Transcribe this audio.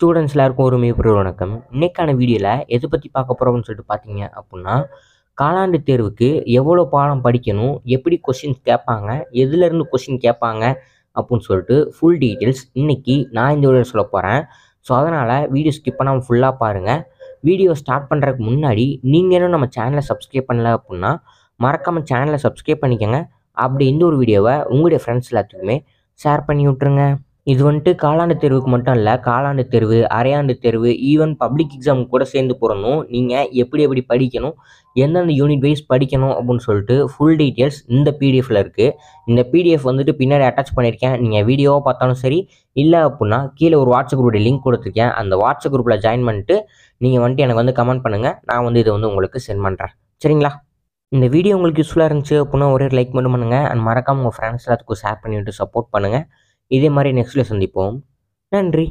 students எல்லாருக்கும் ஒரு மிகப்பெரிய வணக்கம் இன்றைக்கான வீடியோவில் எதை பற்றி பார்க்க போகிறோம்னு சொல்லிட்டு பார்த்தீங்க அப்படின்னா காலாண்டு தேர்வுக்கு எவ்வளோ பாடம் படிக்கணும் எப்படி கொஷின்ஸ் கேட்பாங்க எதுலேருந்து கொஷின் கேட்பாங்க அப்படின்னு சொல்லிட்டு ஃபுல் டீட்டெயில்ஸ் இன்றைக்கி நான் இந்த வீடியோ சொல்ல போகிறேன் ஸோ அதனால் வீடியோ ஸ்கிப் பண்ணாமல் ஃபுல்லாக பாருங்கள் வீடியோ ஸ்டார்ட் பண்ணுறதுக்கு முன்னாடி நீங்கள் என்ன நம்ம சேனலை சப்ஸ்கிரைப் பண்ணல அப்படின்னா மறக்காமல் சேனலை சப்ஸ்கிரைப் பண்ணிக்கோங்க அப்படி இந்த ஒரு வீடியோவை உங்களுடைய ஃப்ரெண்ட்ஸ் எல்லாத்துக்குமே ஷேர் பண்ணி விட்ருங்க இது வந்துட்டு காலாண்டு தேர்வுக்கு மட்டும் இல்லை காலாண்டு தேர்வு அரையாண்டு தேர்வு ஈவன் பப்ளிக் எக்ஸாம் கூட சேர்ந்து போடணும் நீங்கள் எப்படி எப்படி படிக்கணும் எந்தெந்த யூனிட் வைஸ் படிக்கணும் அப்படின்னு சொல்லிட்டு ஃபுல் டீட்டெயில்ஸ் இந்த பிடிஎஃபில் இருக்குது இந்த பிடிஎஃப் வந்துட்டு பின்னாடி அட்டாச் பண்ணியிருக்கேன் நீங்கள் வீடியோவாக பார்த்தாலும் சரி இல்லை அப்படின்னா கீழே ஒரு வாட்ஸ்அப் குரூப்புடைய லிங்க் கொடுத்துருக்கேன் அந்த வாட்ஸ்அப் குரூப்பில் ஜாயின் பண்ணிட்டு நீங்கள் வந்துட்டு எனக்கு வந்து கமெண்ட் பண்ணுங்கள் நான் வந்து இதை வந்து உங்களுக்கு சென்ட் பண்ணுறேன் சரிங்களா இந்த வீடியோ உங்களுக்கு யூஸ்ஃபுல்லாக இருந்துச்சு அப்படின்னா ஒரே லைக் மட்டும் பண்ணுங்கள் அண்ட் மறக்காமல் உங்கள் ஃப்ரெண்ட்ஸ் எல்லாத்துக்கும் ஷேர் பண்ணிவிட்டு சப்போர்ட் பண்ணுங்கள் இதே மாதிரி நெக்ஸ்ட்டில் சந்திப்போம் நன்றி